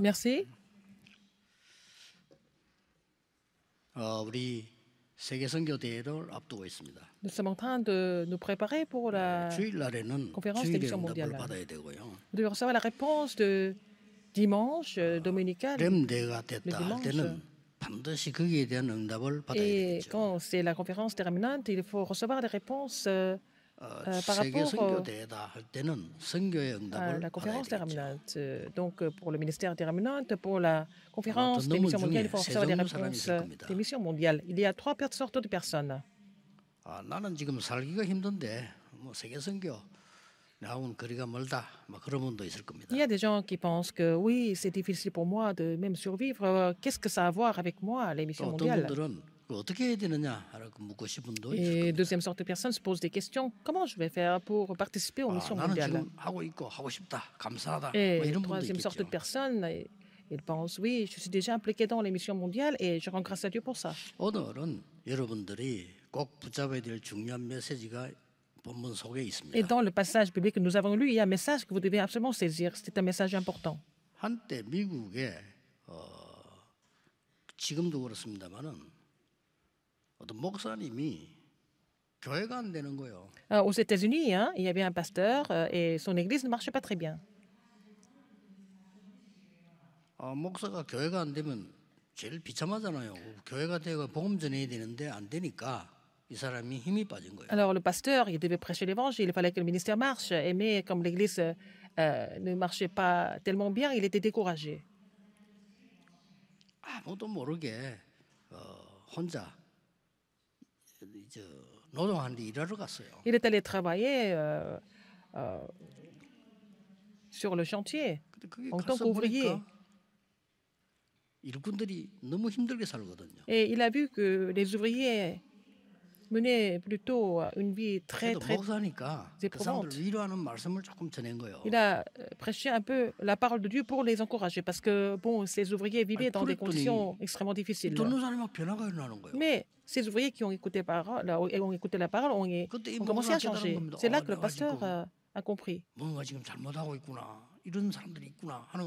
Merci. Ah, nous sommes en train de nous préparer pour la conférence de missions mondiale. Nous devons recevoir la réponse de dimanche euh, dominical. Et quand c'est la conférence terminante, il faut recevoir des réponses euh, euh, euh, par rapport à la euh, ah, conférence déterminante, donc pour le ministère déterminante, pour la conférence des missions mondiales, il des réponses des missions mondiales. Il y a trois sortes de personnes. Ah, il y a des gens qui pensent que oui, c'est difficile pour moi de même survivre. Qu'est-ce que ça a à voir avec moi, les missions mondiales et deuxième sorte de personnes se posent des questions. Comment je vais faire pour participer aux missions mondiales Et troisième sorte de personnes, ils pensent, oui, je suis déjà impliqué dans les missions mondiales et je rends grâce à Dieu pour ça. Et dans le passage public que nous avons lu, il y a un message que vous devez absolument saisir. C'est un message important. Euh, aux États-Unis, hein, il y avait un pasteur euh, et son église ne marchait pas très bien. Alors le pasteur, il devait prêcher l'évangile, il fallait que le ministère marche, mais comme l'église euh, ne marchait pas tellement bien, il était découragé. Il est allé travailler sur le chantier en tant qu'ouvrier. Et il a vu que les ouvriers menait plutôt euh, une vie très, très Il a euh, prêché un peu la parole de Dieu pour les encourager, parce que bon, ces ouvriers vivaient dans des conditions extrêmement difficiles. Mais ces ouvriers qui ont écouté, ont écouté la parole ont, ont commencé à changer. C'est là que le pasteur euh, a compris.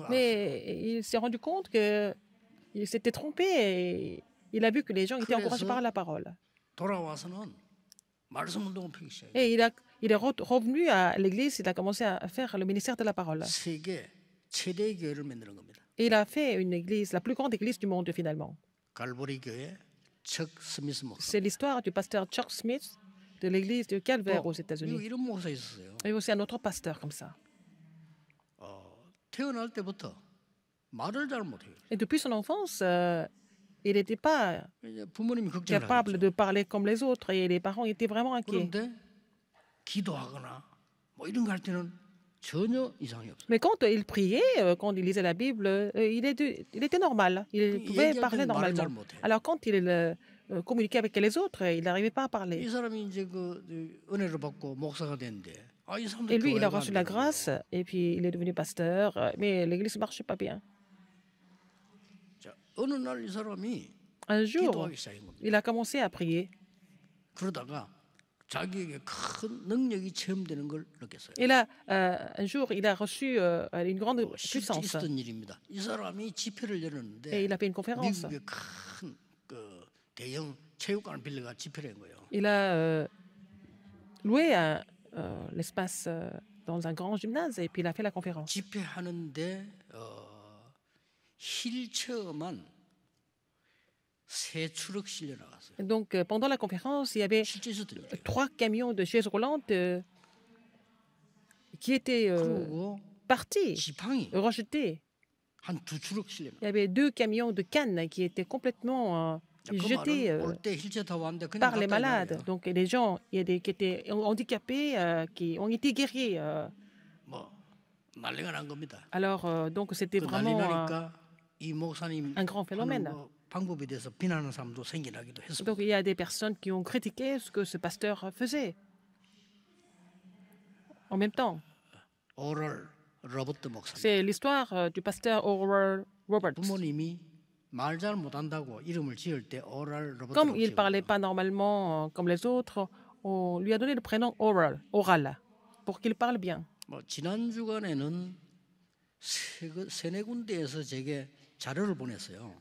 Mais il s'est rendu compte qu'il s'était trompé et il a vu que les gens étaient encouragés par la parole. Et il, est revenu à l'église, il a commencé à faire le ministère de la parole. Et il a fait une église, la plus grande église du monde finalement. C'est l'histoire du pasteur Chuck Smith de l'église de Calvaire aux États-Unis. Et aussi un autre pasteur comme ça. Et depuis son enfance, euh, il n'était pas euh, capable de parler comme les autres et les parents étaient vraiment inquiets. Mais quand il priait, euh, quand il lisait la Bible, euh, il, était normal. Il pouvait parler normalement. Alors quand il communiquait avec les autres, il n'arrivait pas à parler. Et lui, il a reçu la grâce et puis il est devenu pasteur, mais l'église ne marchait pas bien. Un jour, il a commencé à prier. Et euh, là, un jour, il a reçu euh, une grande puissance. Et il a fait une conférence. Il a euh, loué un, l'espace dans un grand gymnase et puis il a fait la conférence. Donc, euh, pendant la conférence, il y avait trois camions de chaises roulantes euh, qui étaient euh, partis, rejetés. Il y avait deux camions de cannes qui étaient complètement jetés par les malades. Donc les gens il y a des, qui étaient handicapés, qui ont été guéris. Alors, donc c'était vraiment un grand phénomène. Donc il y a des personnes qui ont critiqué ce que ce pasteur faisait. En même temps. C'est l'histoire euh, du pasteur Oral Roberts. Comme il parlait pas normalement euh, comme les autres, on lui a donné le prénom Oral, Oral, pour qu'il parle bien.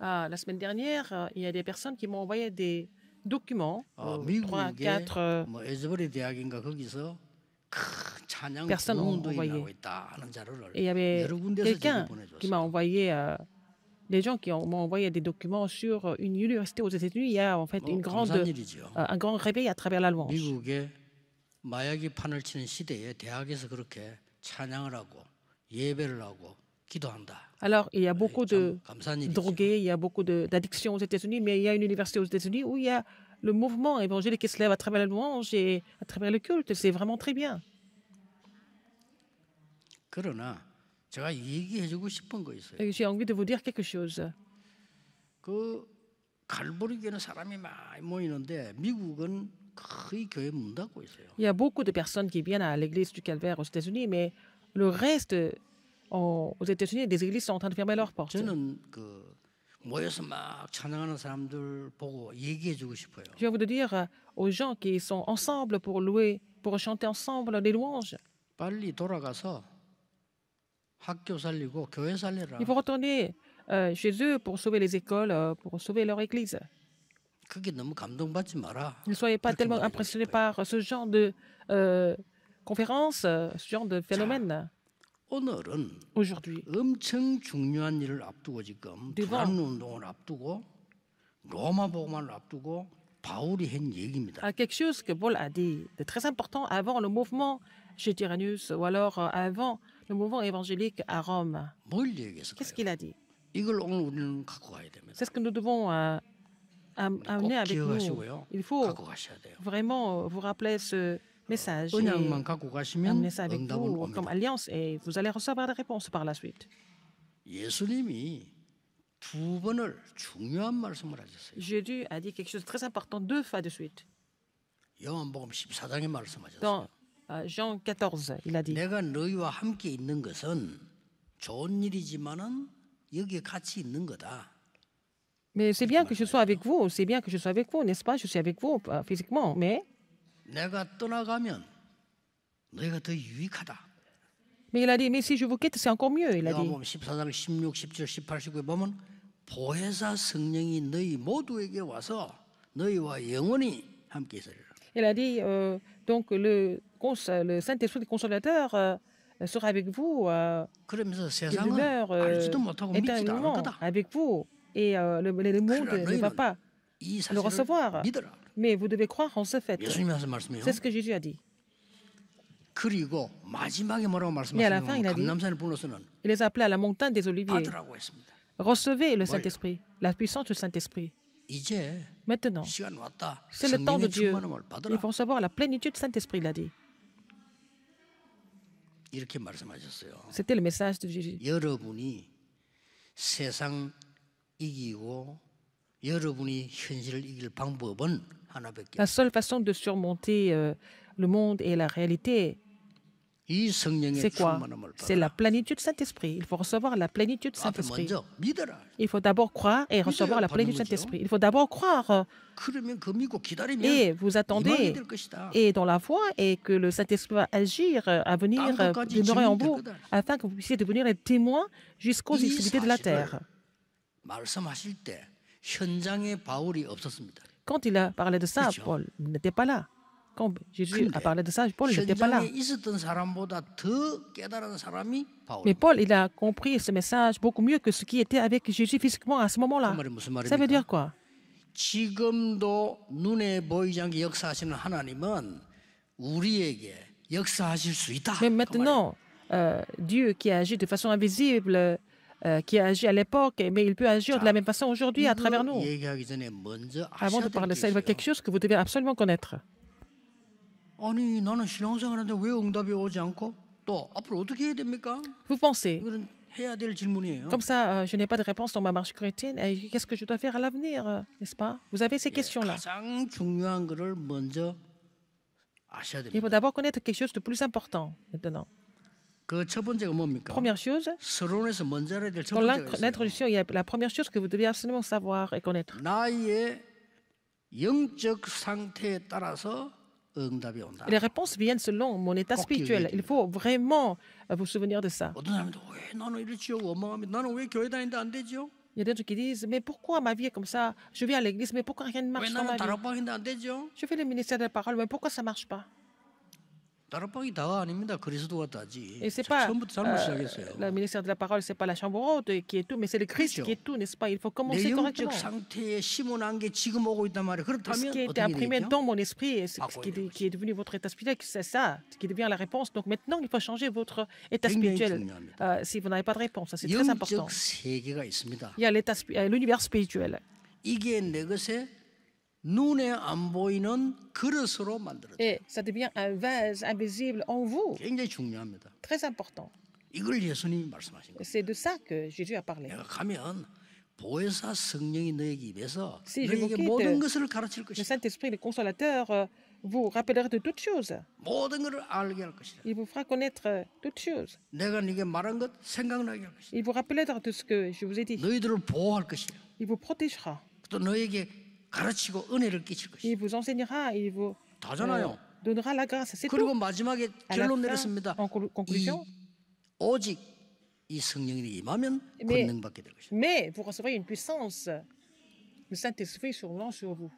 아, la semaine dernière, euh, il y a des personnes qui m'ont envoyé des documents, 아, euh, 4뭐 euh, 에즈버리 대학인가 거기서 personnes ont envoyé. Et il y avait quelqu'un qui m'a envoyé, euh, des gens qui m'ont envoyé des documents sur euh, une université aux États-Unis. Il y a en fait une grande, un grand réveil à travers la louange. Alors, il y a beaucoup de drogués, il y a beaucoup d'addictions aux États-Unis, mais il y a une université aux États-Unis où il y a le mouvement évangélique qui se lève à travers la louange et à travers le culte. C'est vraiment très bien. J'ai envie de vous dire quelque chose. Il y a beaucoup de personnes qui viennent à l'église du Calvaire aux États-Unis, mais le reste aux États-Unis, des églises sont en train de fermer leurs portes. Je veux vous dire euh, aux gens qui sont ensemble pour louer, pour chanter ensemble des louanges. Il faut retourner euh, chez eux pour sauver les écoles, euh, pour sauver leur église. Ne soyez pas tellement impressionnés par ce genre de conférences, conférence, ce genre de phénomène. Aujourd'hui, devant à quelque chose que Paul a dit de très important avant le mouvement chez Tyrannus ou alors euh, avant le mouvement évangélique à Rome. Qu'est-ce qu'il a dit C'est ce que nous devons euh, amener avec nous. Il faut vraiment euh, vous rappeler ce, message et un ça avec vous comme alliance et vous allez recevoir des réponses par la suite. Jésus a dit quelque chose de très important deux fois de suite. Dans euh, Jean 14, il a dit Mais c'est bien que je sois avec vous, c'est bien que je sois avec vous, n'est-ce pas Je suis avec vous euh, physiquement, mais 내가 떠나가면 너희가 더 유익하다. Mais il a dit, mais si je vous quitte, c'est encore mieux. Il a dit. 요한복음 14장 16, 17, 18, 19 보면 보혜사 성령이 너희 모두에게 와서 너희와 영원히 함께 있으리라. Il a dit euh, donc le le Saint-Esprit consolateur euh, sera avec vous euh, de l'heure euh, éternellement avec vous et euh, le, le monde ne va pas le recevoir. 믿어라 mais vous devez croire en ce fait. C'est hein. ce que Jésus a dit. Et à la fin, il a dit, il les appelait à la montagne des Oliviers. Recevez le Saint-Esprit, la puissance du Saint-Esprit. Maintenant, c'est le temps de Dieu. Il faut recevoir la plénitude du Saint-Esprit, il a dit. C'était le message de Jésus. Ah la seule façon de surmonter euh, le monde et la réalité, c'est quoi C'est la plénitude Saint-Esprit. Il faut recevoir la plénitude ah, Saint-Esprit. Il faut d'abord croire et recevoir la plénitude Saint-Esprit. Il faut d'abord croire. Euh, et vous attendez et dans la foi et que le Saint-Esprit va agir euh, à venir demeurer en vous afin que vous puissiez devenir un témoins jusqu'aux extrémités de la terre quand il a parlé de ça, Paul n'était pas là. Quand Jésus a parlé de ça, Paul n'était pas là. Mais Paul, il a compris ce message beaucoup mieux que ce qui était avec Jésus physiquement à ce moment-là. Ça veut hein. dire quoi Mais maintenant, euh, Dieu qui agit de façon invisible euh, qui a agi à l'époque, mais il peut agir de la même façon aujourd'hui à travers nous. Avant de parler de ça, il y a quelque chose que vous devez absolument connaître. Vous pensez comme ça, euh, je n'ai pas de réponse dans ma marche chrétienne. Qu'est-ce que je dois faire à l'avenir, euh, n'est-ce pas Vous avez ces questions-là. Il faut d'abord connaître quelque chose de plus important maintenant. Première chose, dans l'introduction, il y a la première chose que vous devez absolument savoir et connaître. Les réponses viennent selon mon état spirituel. Il faut vraiment euh, vous souvenir de ça. Il y a des gens qui disent, mais pourquoi ma vie est comme ça Je viens à l'église, mais pourquoi rien ne marche dans Je fais le ministère de la parole, mais pourquoi ça ne marche pas et c'est pas le ministère de la parole, c'est pas la chambre haute qui est tout, mais c'est le Christ qui est tout, n'est-ce pas Il faut commencer correctement. Ce qui été imprimé dans mon esprit, et qui est, devenu votre état spirituel, c'est ça, ce qui devient la réponse. Donc maintenant, il faut changer votre état spirituel. Euh, si vous n'avez pas de réponse, c'est très important. Il y a euh, l'univers spirituel. Et ça devient un vase invisible en vous. Très important. C'est de ça que Jésus a parlé. Si je vous quitte, le Saint-Esprit, le Consolateur, euh, vous rappellera de toutes choses. Il vous fera connaître euh, toutes choses. Il vous rappellera de ce que je vous ai dit. Il vous protégera. 가르치고 은혜를 끼칠 것이다. Il vous enseignera et il vous 다잖아요. donnera la grâce. C'est tout. 그리고 마지막에 À la fin, 결론 내렸습니다. en conclu- 이, conclusion, 오직 이 성령이 임하면 네. 권능받게 될 것이다. mais vous recevrez une puissance. Le Saint-Esprit survenant sur vous.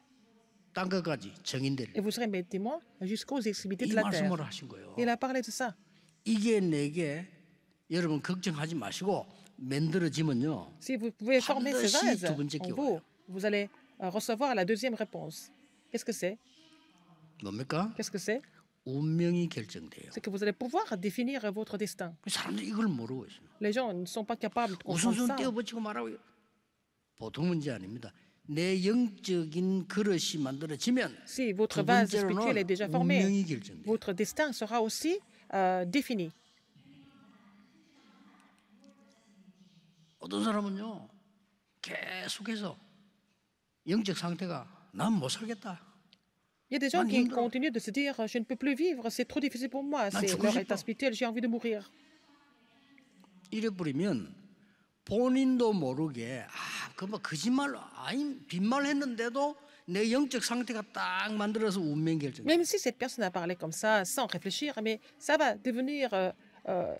땅 끝까지 Et 정인대를 vous serez mes témoins jusqu'aux extrémités 이 de la terre. 말씀을 하신 거예요. Il a parlé de ça. 이게 내게 여러분 걱정하지 마시고 만들어지면요. Si vous pouvez former ces 반드시 vases 두 번째 en vous, vous allez Euh, recevoir la deuxième réponse. Qu'est-ce que c'est Qu'est-ce que c'est C'est que vous allez pouvoir définir votre destin. Les gens ne sont pas capables de comprendre ça. Si votre vase spirituelle est déjà formée, votre destin sera aussi euh, défini. 어떤 계속해서 il y a des gens qui continuent de se dire Je ne peux plus vivre, c'est trop difficile pour moi, c'est leur état spirituel, j'ai envie de mourir. 본인도 모르게 했는데도 내 영적 상태가 딱 만들어서 운명 Même si cette personne a parlé comme ça sans réfléchir, mais ça va devenir euh, euh,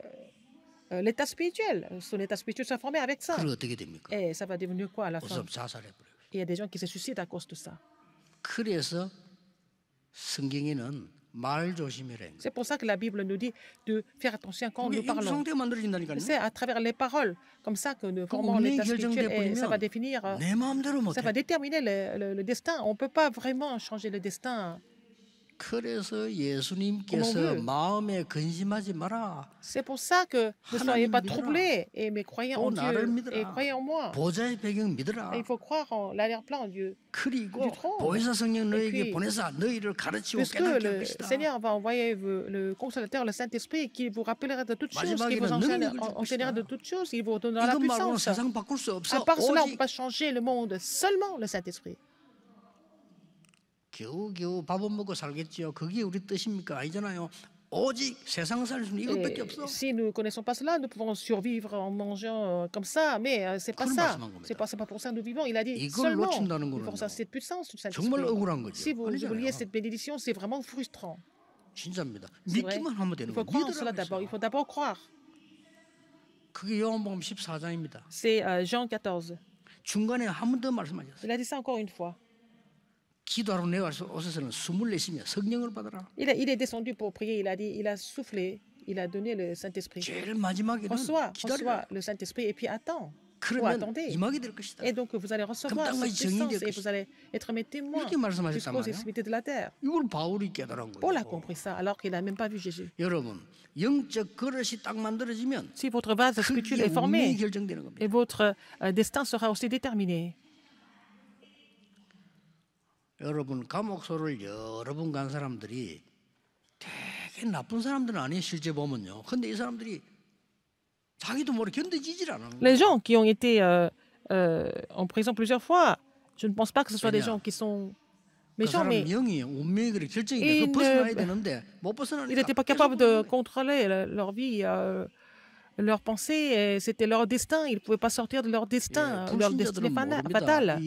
l'état spirituel, son état spirituel s'est formé avec ça. Et ça va devenir quoi à la fin? il y a des gens qui se suicident à cause de ça. C'est pour ça que la Bible nous dit de faire attention quand nous parlons. C'est à travers les paroles, comme ça que nous formons l'état et ça va définir, ça va déterminer le, le destin. On ne peut pas vraiment changer le destin. C'est pour ça que ne soyez pas troublés et croyez en Dieu et croyez en moi. il faut croire en l'arrière-plan en Dieu. 그리고 보혜사 성령 Le Seigneur va envoyer le consolateur le Saint-Esprit qui vous rappellera de toutes choses, qui vous enseignera de toutes choses, qui vous donnera la puissance. À part cela, on ne peut pas changer le monde, seulement le Saint-Esprit si nous ne connaissons pas cela, nous pouvons survivre en mangeant euh, comme ça, mais euh, c'est pas ça. C'est pas, pas pour ça que nous vivons. Il a dit seulement pour ça, cette puissance, cette Si vous vouliez cette bénédiction, c'est vraiment frustrant. Il faut croire cela d'abord. Il faut d'abord croire. C'est euh, Jean 14. Il a dit ça encore une fois. Il, est descendu pour prier, il a dit, il a soufflé, il a donné le Saint-Esprit. Reçois, reçois le Saint-Esprit et puis attends. Ou attendez. Et donc vous allez recevoir cette puissance et vous allez être mes témoins jusqu'aux extrémités de la terre. Paul a compris ça alors qu'il n'a même pas vu Jésus. Si votre vase spirituel est formée, et votre euh, destin sera aussi déterminé. 여러분 감옥소를 여러 번간 사람들이 되게 나쁜 사람들은 아니에요 실제 보면요. 근데 이 사람들이 자기도 모르게 견뎌지질 않는 Les gens qui ont été euh, euh, en prison plusieurs fois, je ne pense pas que ce soit des gens qui sont méchants, mais ils n'étaient pas capables de contrôler leur vie. Euh, leur pensée, euh, c'était leur destin. Ils ne pouvaient pas sortir de leur destin. Euh, euh, leur destin fatal.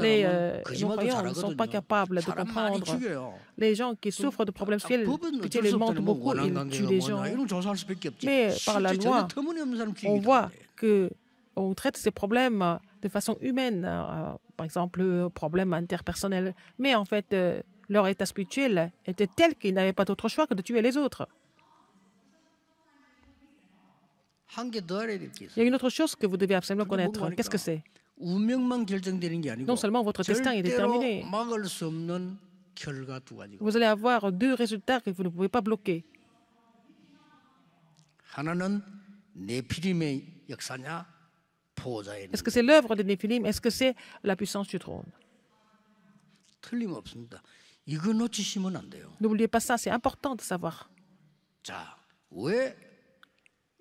Les ne sont pas capables de comprendre. Hein. Les gens qui souffrent de problèmes spirituels, qui les mentent beaucoup, et tuent les gens. Mais par la loi, on voit que on traite ces problèmes de façon humaine, par exemple, problèmes interpersonnels. Mais en fait, leur état spirituel était tel qu'ils n'avaient pas d'autre choix que de tuer les autres. Il y a une autre chose que vous devez absolument connaître. Qu'est-ce que c'est Non seulement votre destin est déterminé, vous allez avoir deux résultats que vous ne pouvez pas bloquer. Est-ce que c'est l'œuvre de Nephilim Est-ce que c'est la puissance du trône N'oubliez pas ça, c'est important de savoir.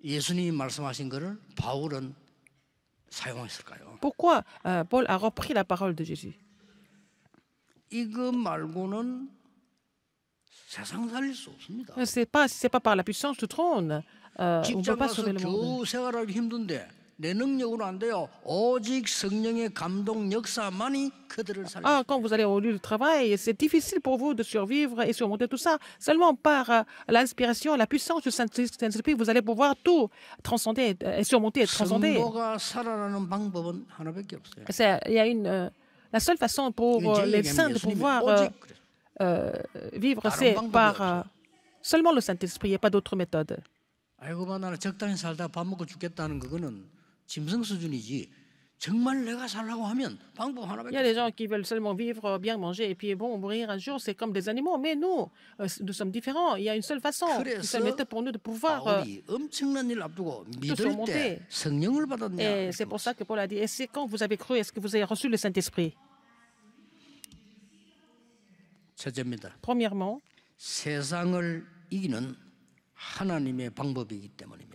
예수님이 말씀하신 것을 바울은 사용했을까요? Pourquoi Paul a repris la parole de Jésus? 이거 말고는 세상 살릴 수 없습니다. C'est pas c'est pas par la puissance du trône. Euh, on peut pas sauver le monde. 직장 가서 겨우 생활하기 힘든데. Ah, quand vous allez au lieu de travail, c'est difficile pour vous de survivre et surmonter tout ça. Seulement par euh, l'inspiration, la puissance du Saint-Esprit, vous allez pouvoir tout transcender et euh, surmonter et transcender. Il y a une, euh, la seule façon pour les saints de pouvoir vivre, c'est par seulement le Saint-Esprit et pas d'autres méthodes. 적당히 살다 밥 먹고 죽겠다는 그거는 il y a des gens qui veulent seulement vivre, bien manger et puis bon, mourir un jour, c'est comme des animaux. Mais nous, euh, nous sommes différents. Il y a une seule façon, pour nous de pouvoir euh, tout surmonter. Et c'est pour ça que Paul a dit, et c'est quand vous avez cru, est-ce que vous avez reçu le Saint-Esprit Premièrement,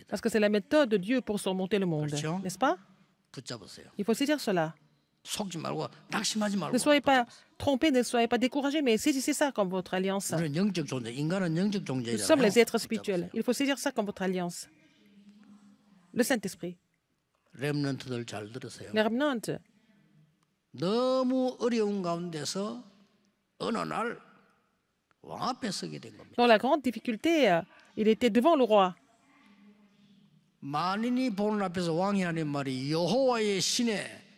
parce que c'est la méthode de Dieu pour surmonter le monde. N'est-ce pas Il faut saisir cela. Ne soyez pas trompés, ne soyez pas découragés, mais saisissez ça comme votre alliance. Nous sommes les êtres spirituels. Il faut saisir ça comme votre alliance. Le Saint-Esprit. Les Dans la grande difficulté, euh, il était devant le roi. 만인이 왕이 말이 여호와의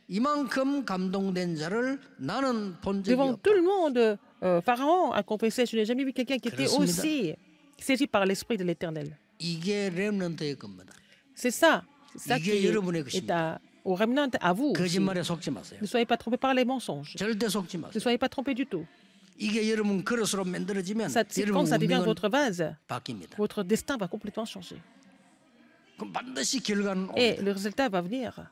이만큼 감동된 자를 나는 Devant tout le monde, euh, Pharaon a confessé, je n'ai jamais vu quelqu'un qui était aussi saisi par l'esprit de l'Éternel. C'est ça, c'est 여러분의 à, au remnant, à vous. Ne soyez pas trompés par les mensonges. Ne soyez pas trompés du tout. Ça, quand ça devient votre vase, votre destin va complètement changer. Et le résultat va venir.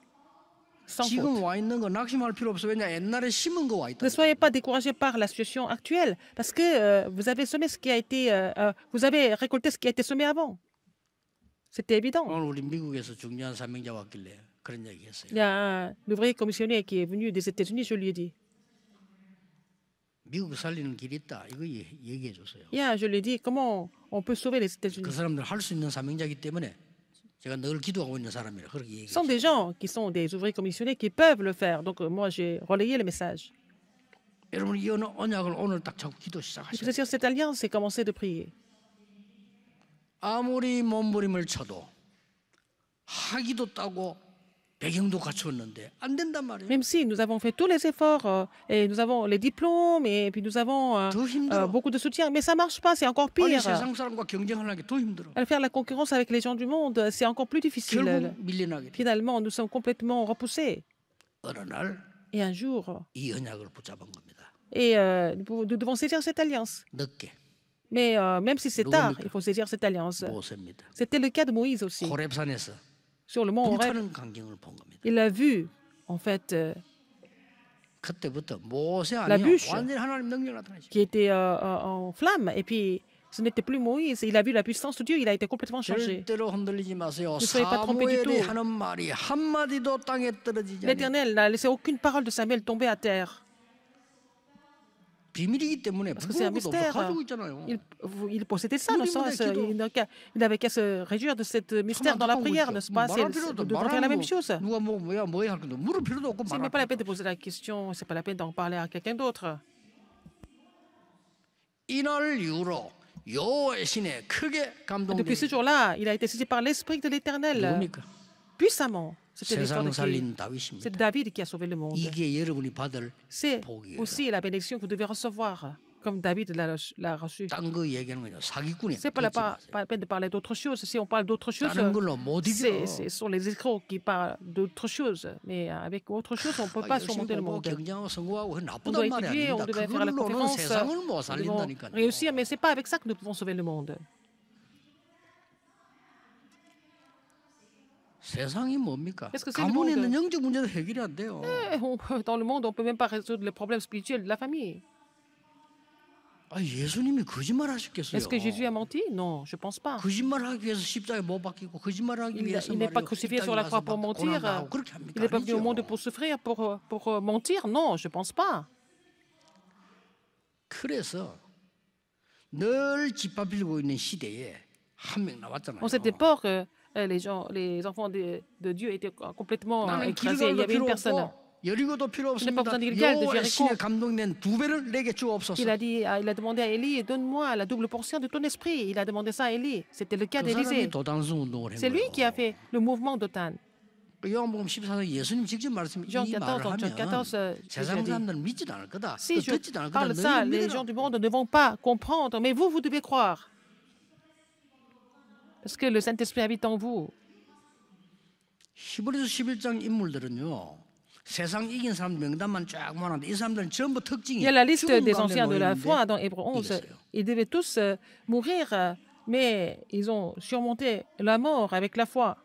Sans Ne soyez pas découragés par la situation actuelle, parce que euh, vous avez semé ce qui a été, euh, euh, vous avez récolté ce qui a été semé avant. C'était évident. Il y a un ouvrier commissionnaire qui est venu des États-Unis, je lui ai dit. je lui ai dit comment on peut sauver les États-Unis. Ce sont des gens qui sont des ouvriers commissionnés qui peuvent le faire. Donc euh, moi, j'ai relayé le message. cette alliance c'est commencé de prier. Même si nous avons fait tous les efforts euh, et nous avons les diplômes et puis nous avons euh, euh, beaucoup de soutien, mais ça ne marche pas, c'est encore pire. Faire la concurrence avec les gens du monde, c'est encore plus difficile. Finalement, nous sommes complètement repoussés. Et un jour, et nous devons saisir cette alliance. Mais même si c'est tard, il faut saisir cette alliance. C'était le cas de Moïse aussi sur le mont Horeb, il a vu en fait euh, la bûche qui était euh, euh, en flamme et puis ce n'était plus Moïse, il a vu la puissance de Dieu, il a été complètement changé. Ne soyez pas trompés du tout. L'Éternel n'a laissé aucune parole de Samuel tomber à terre. Parce que c'est un mystère. Il, possédait ça, il, n'avait qu'à se réduire de ce mystère dans la prière, n'est-ce pas C'est de la même chose. Ce n'est pas la peine de poser la question, ce n'est pas la peine d'en parler à quelqu'un d'autre. Depuis ce jour-là, il a été saisi par l'Esprit de l'Éternel, puissamment. C'est David qui a sauvé le monde. C'est aussi la bénédiction que vous devez recevoir, comme David l'a reçu. Ce n'est pas la peine de parler d'autre chose. Si on parle d'autre chose, ce sont les escrocs qui parlent d'autre chose. Mais avec autre chose, on ne peut ah, pas surmonter le monde. On doit on devait faire la conférence, euh, mais ce n'est pas avec ça que nous pouvons sauver le monde. 세상이 뭡니까? 영적 Dans le monde, on peut même pas résoudre les problèmes spirituels de la famille. 아, Est-ce que Jésus a menti? Non, je pense pas. 거짓말하기 n'est pas crucifié sur la croix pour mentir. Il n'est pas venu au monde pour souffrir, pour, pour mentir. Non, je pense pas. 그래서 늘 En cette époque, euh, les, gens, les enfants de, Dieu étaient complètement euh, écrasés. Il y avait une personne. Il a, dit, euh, il a demandé à Élie, donne-moi la double portion de ton esprit. Il a demandé ça à Élie. C'était le cas d'Élisée. C'est lui qui a fait le mouvement d'Otan. Jean 14 14 hein. si je parle de Les gens du monde ne vont pas comprendre, mais vous, vous devez croire parce que le Saint-Esprit habite en vous. Il y a la liste des anciens de la foi dans Hébreu 11. Ils devaient tous euh, mourir, euh, mais ils ont surmonté la mort avec la foi.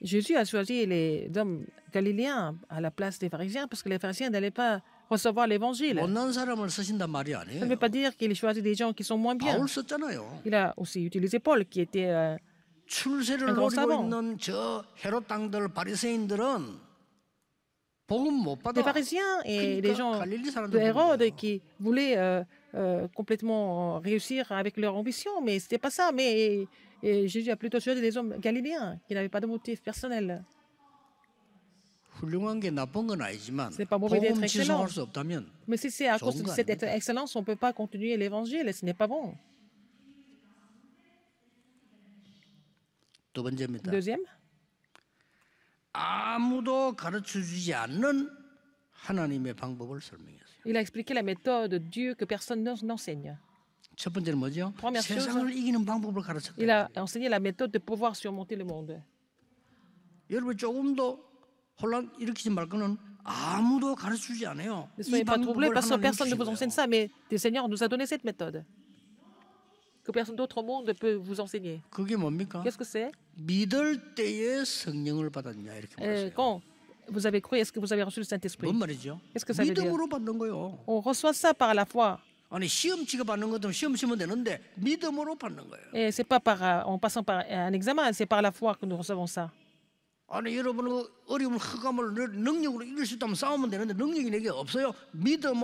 Jésus a choisi les hommes galiléens à la place des pharisiens parce que les pharisiens n'allaient pas recevoir l'évangile. Hein. Ça ne veut pas dire qu'il choisi des gens qui sont moins bien. Il a aussi utilisé Paul qui était euh, un grand savant. Les pharisiens et les gens de Hérode qui voulaient euh, euh, complètement réussir avec leur ambition, mais ce n'était pas ça. Mais et Jésus a plutôt choisi des hommes galiléens qui n'avaient pas de motif personnel. Ce n'est pas mauvais d'être excellent. Mais si c'est à cause de cette excellence, on ne peut pas continuer l'évangile et ce n'est pas bon. Deuxième. Il a expliqué la méthode de Dieu que personne n'enseigne il a enseigné la méthode de pouvoir surmonter le monde. Ne soyez pas troublé parce que personne ne vous enseigne ça, mais le Seigneur nous a donné cette méthode que personne d'autre au monde peut vous enseigner. Qu'est-ce que c'est euh, Quand vous avez cru, est-ce que vous avez reçu le Saint-Esprit Qu'est-ce que ça veut dire On reçoit ça par la foi. Et c'est pas par, euh, en passant par un examen, c'est par la foi que nous recevons ça. Vous ne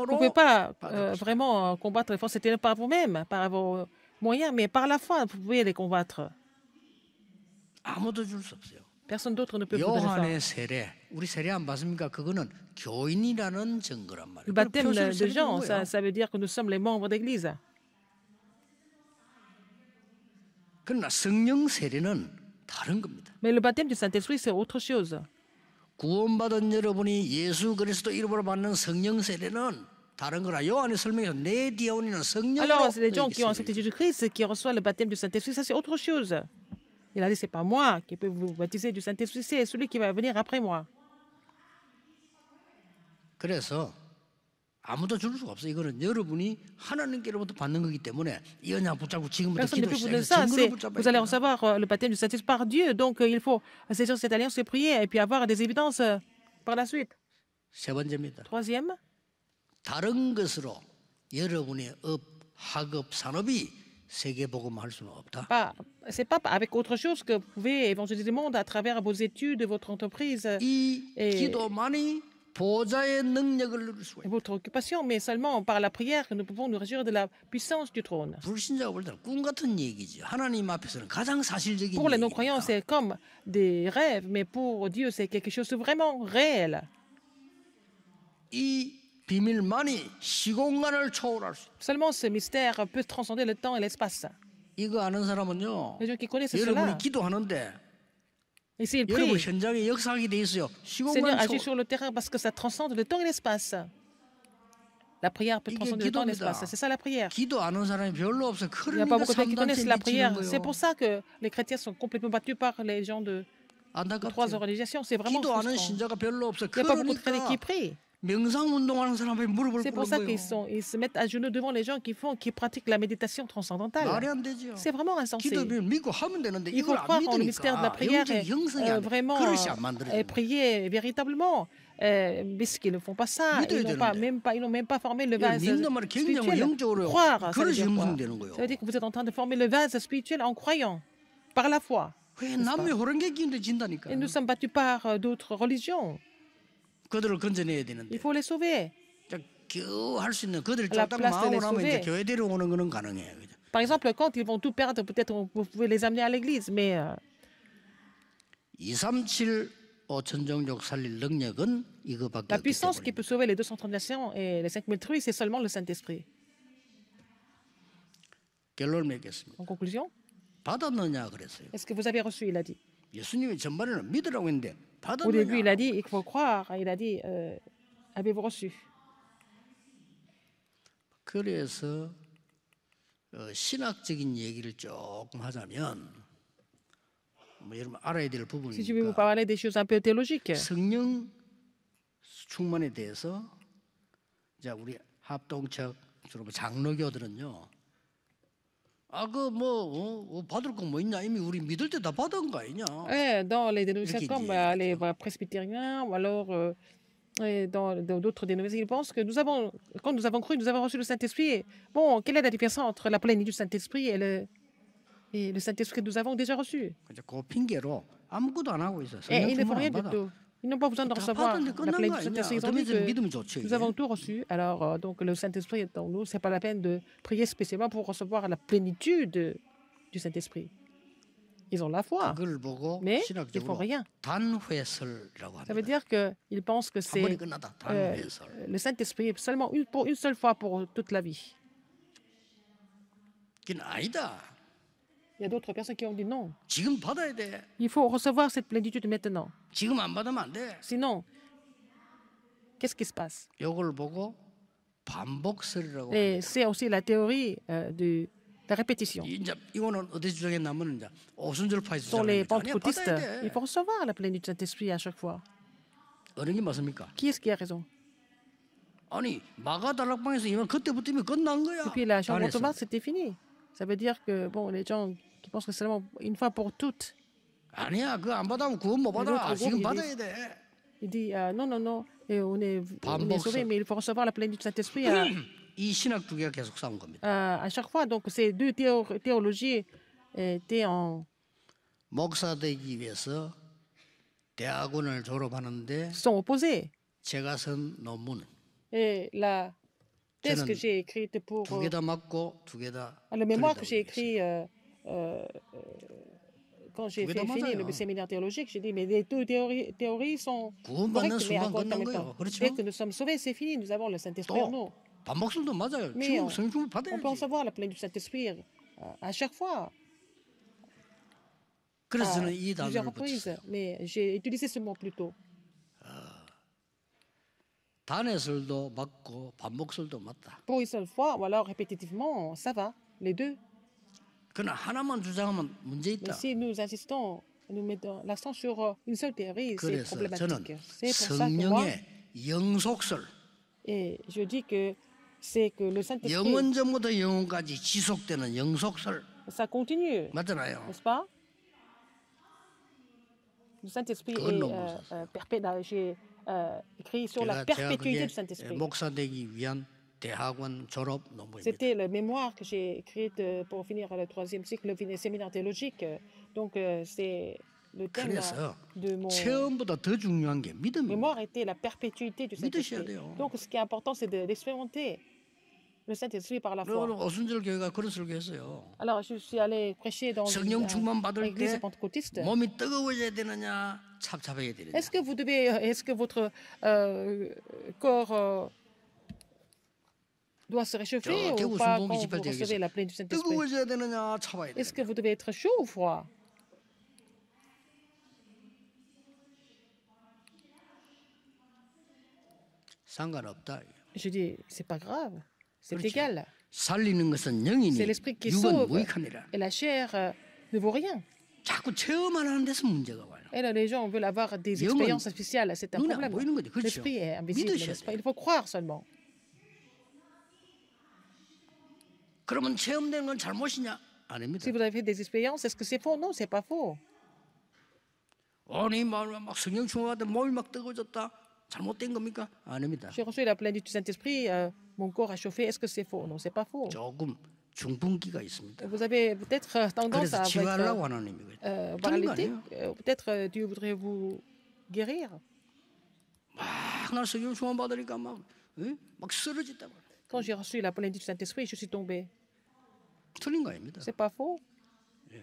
pouvez pas euh, vraiment euh, combattre les forces c'était par vous-même, par vos moyens, mais par la foi, vous pouvez les combattre. Personne d'autre ne peut vous Le baptême de Jean, ça, ça veut dire que nous sommes les membres d'Église. Mais le baptême du Saint-Esprit, c'est autre chose. 구원받은 여러분이 Alors, les gens qui ont accepté Jésus-Christ, qui reçoivent le baptême du Saint-Esprit, ça c'est autre chose. Il a dit, ce n'est pas moi qui peux vous baptiser du Saint-Esprit, c'est celui qui va venir après moi. Vous allez recevoir euh, le baptême du Saint-Esprit par Dieu. Donc euh, il faut saisir cette alliance se prier et puis avoir des évidences euh, par la suite. Troisième. Hein. Pas, c'est pas avec autre chose que vous pouvez évangéliser le monde à travers vos études, votre entreprise euh, et, votre occupation, mais seulement par la prière que nous pouvons nous réjouir de la puissance du trône. Pour les non-croyants, c'est comme des rêves, mais pour Dieu, c'est quelque chose de vraiment réel. Seulement ce mystère peut transcender le temps et l'espace. Les gens qui connaissent cela. Et s'ils prient, Seigneur agit sur le terrain parce que ça transcende le temps et l'espace. La prière peut transcender le temps et l'espace. C'est ça la prière. Il n'y a pas beaucoup de gens qui connaissent la prière. C'est pour ça que les chrétiens sont complètement battus par les gens de, de trois organisations. C'est vraiment frustrant. Il n'y a pas beaucoup de chrétiens qui prient. C'est pour ça qu'ils ils se mettent à genoux devant les gens qui font, qui pratiquent la méditation transcendantale. C'est vraiment insensé. Ils vont croire en le mystère de la prière et, vraiment prier véritablement. Mais ce qu'ils ne font pas ça, ils n'ont même pas, ils n'ont même pas formé le vase spirituel. Croire, ça veut, dire quoi ça veut dire que vous êtes en train de former le vase spirituel en croyant, par la foi. Et nous sommes battus par d'autres religions. Il faut les sauver. 있는 그들 Par exemple, quand ils vont tout perdre, peut-être vous pouvez les amener à l'église, mais euh, la puissance qui peut sauver les 230 nations et les 5000 truies, c'est seulement le Saint-Esprit. En conclusion, est-ce que vous avez reçu Il a dit. Au début, il a dit, il faut croire. Il a dit, euh, avez-vous reçu 그래서 어, 신학적인 얘기를 조금 하자면 뭐 여러분 알아야 될 부분이니까 성령 충만에 대해서 이 우리 합동척 주로 뭐 장로교들은요 dans les dénominations comme bah, les bah, presbytériens ou alors euh, dans d'autres dénominations, ils pensent que nous avons, quand nous avons cru, nous avons reçu le Saint-Esprit. Bon, quelle est la différence entre la plénitude du Saint-Esprit et le, et le Saint-Esprit que nous avons déjà reçu Et ne font rien du tout. Ils n'ont pas besoin de recevoir La plénitude du Saint-Esprit, euh, nous avons hein. tout reçu. Alors, euh, donc, le Saint-Esprit est en nous. Ce n'est pas la peine de prier spécialement pour recevoir la plénitude du Saint-Esprit. Ils ont la foi, mais ils ne font rien. Ça veut dire qu'ils pensent que c'est euh, le Saint-Esprit seulement une, pour une seule fois pour toute la vie. Il y a d'autres personnes qui ont dit non. Il faut recevoir cette plénitude maintenant. Sinon, qu'est-ce qui se passe Et c'est aussi la théorie euh, de la répétition. Sur les pentecôtistes, il faut recevoir la plénitude de l'esprit esprit à chaque fois. Qui est-ce qui a raison Depuis la chambre de c'était fini. Ça veut dire que, bon, les gens qui pensent que c'est seulement une fois pour toutes. Ah, il, dit, euh, non, non, non, et on est, mais il faut recevoir la plénitude du Saint-Esprit. Euh, euh, à, chaque fois, donc ces deux théologies étaient en. sont opposées. Et la Qu'est-ce que j'ai écrit pour. Euh, le mémoire que j'ai écrit euh, euh, quand j'ai fini le séminaire théologique, j'ai dit, mais les deux théories, sont correctes, mais à Dès que nous sommes sauvés, c'est fini, nous avons le Saint-Esprit en nous. Mais on, peut en savoir la pleine du Saint-Esprit à chaque fois. À ah, plusieurs reprises, mais j'ai utilisé ce mot plus tôt. Pour une seule fois, ou alors répétitivement, ça va, les deux. Mais si nous insistons, nous mettons l'accent sur euh, une seule théorie, c'est problématique. C'est et je dis que c'est que le Saint-Esprit, ça continue, n'est-ce pas Le Saint-Esprit est euh, euh, écrit sur la perpétuité du Saint-Esprit. C'était la mémoire que j'ai écrite pour finir le troisième cycle le séminaire théologique. Donc, euh, c'est le thème de mon mémoire était la perpétuité du Saint-Esprit. Donc, ce qui est important, c'est de le Saint-Esprit par la foi. Alors, je suis allé prêcher dans l'église pentecôtiste. Est-ce que vous devez, est-ce que votre euh, corps euh, doit se réchauffer ou pas quand vous recevez la pleine du Saint-Esprit Est-ce que vous devez être chaud ou froid Je dis, c'est pas grave, c'est égal. C'est l'esprit qui sauve et la chair euh, ne vaut rien. Et là, les gens veulent avoir des expériences spéciales. C'est un problème. L'esprit est invisible, n'est-ce pas Il faut croire seulement. Si vous avez des expériences, est-ce que c'est faux Non, ce n'est pas faux. J'ai reçu la pleine du Saint-Esprit, euh, mon corps a chauffé, est-ce que c'est faux Non, ce n'est pas faux. Vous avez peut-être euh, tendance à être, euh, euh, Peut-être Dieu voudrait vous guérir. Quand j'ai reçu la plénitude du Saint-Esprit, je suis tombé. Ce n'est C'est pas faux.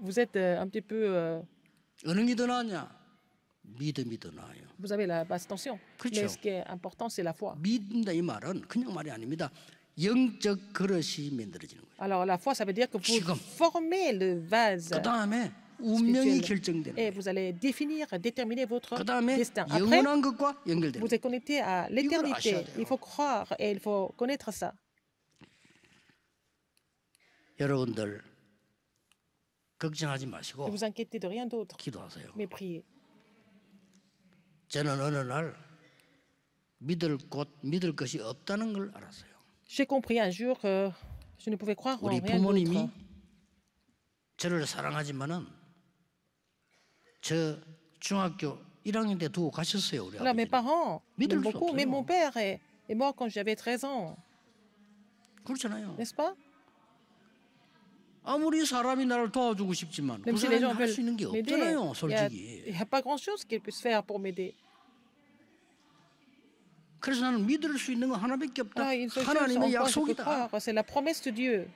vous êtes un petit peu. Vous avez la basse tension. Mais ce qui est important, c'est la foi. Alors la foi, ça veut dire que vous formez le vase. Et vous allez définir, déterminer votre destin. Après, vous êtes connecté à l'éternité. Il faut croire et il faut connaître ça. Ne vous inquiétez de rien d'autre, mais priez. 저는 어느 날 믿을 곳, 믿을 것이 없다는 걸 알았어요. J'ai compris un jour que je ne pouvais croire en rien 우리 부모님이 d'autre. 저를 사랑하지만은 저 중학교 1학년 때 두고 가셨어요, 우리 Là, mes 아버지. parents m'aiment beaucoup, mais mon père est, est mort quand j'avais 13 ans, 그렇잖아요. n'est-ce pas 아무리 사람이 나를 도와주고 싶지만 그 Même si les 사람이 할수 있는 게 m'aider, 없잖아요, il n'y a, 솔직히. il y a pas grand-chose qu'ils puissent faire pour m'aider c'est la promesse de Dieu.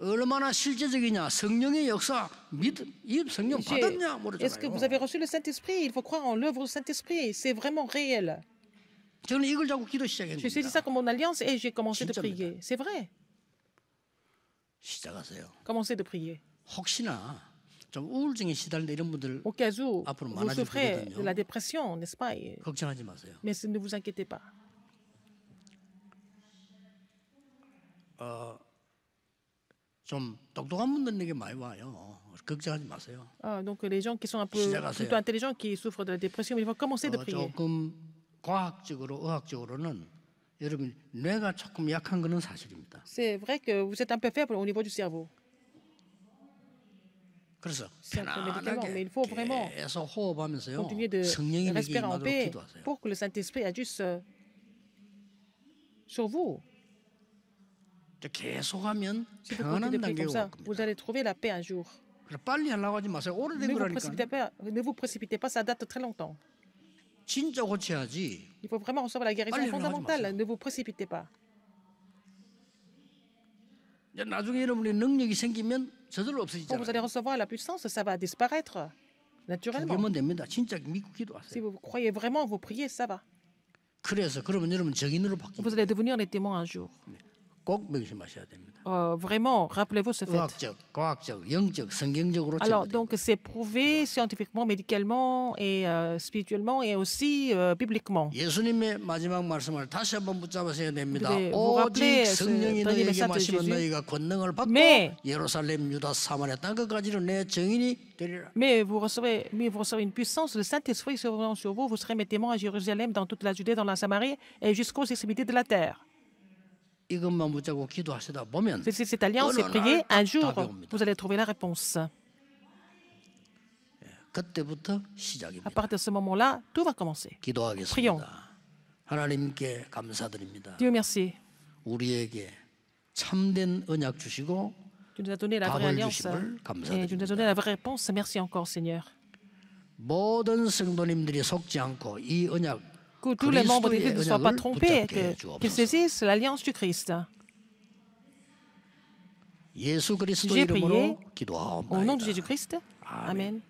Est-ce que vous avez reçu le Saint-Esprit Il faut croire en l'œuvre du Saint-Esprit. C'est vraiment réel. Je suis ça comme mon alliance et j'ai commencé de prier. C'est vrai. Commencez de prier. Au cas où vous souffrez de la dépression, n'est-ce pas Mais ne vous inquiétez pas. 어, 좀 똑똑한 분들에게 많이 와요. 걱정하지 마세요. a donc les gens qui sont un peu plutôt intelligents, qui souffrent de la dépression, il s v o n t commencer de 어, prier. 조금 과학적으로 의학적으로는 여러분 뇌가 조금 약한 거는 사실입니다. C'est vrai que vous êtes un peu faible au niveau du cerveau. 그래서 C'est un peu médicament, mais il faut vraiment 계속 호흡하면서요. n t de 성령이 내게 e s p i r e n 임하도록 p 기도하세요. pour que le Saint-Esprit agisse euh, sur vous. Vous allez trouver la paix un jour. Ne vous précipitez pas, ça date très longtemps. Il faut vraiment recevoir la guérison fondamentale. Ne vous précipitez pas. Quand vous allez recevoir la puissance, ça va disparaître naturellement. Si vous croyez vraiment, vous priez, ça va. Vous allez devenir les témoins un jour vraiment, rappelez-vous ce fait. Alors, donc, c'est prouvé scientifiquement, médicalement et euh, spirituellement et aussi publiquement. Euh, mais- Mais vous recevrez, vous une puissance, le Saint-Esprit sur vous, vous serez mes à Jérusalem, dans toute la Judée, dans la Samarie et jusqu'aux extrémités de la terre. C'est alliance est prier, un jour, vous allez trouver la réponse. À partir de ce moment-là, tout va commencer. Prions. Dieu merci. Tu nous as donné la vraie alliance et tu nous as donné la vraie réponse. Merci encore, Seigneur. 모든 성도님들이 속지 않고 이 que tous les membres l'Église ne soient pas trompés, qu'ils saisissent l'alliance du Christ. J'ai prié au nom de Jésus-Christ. Amen.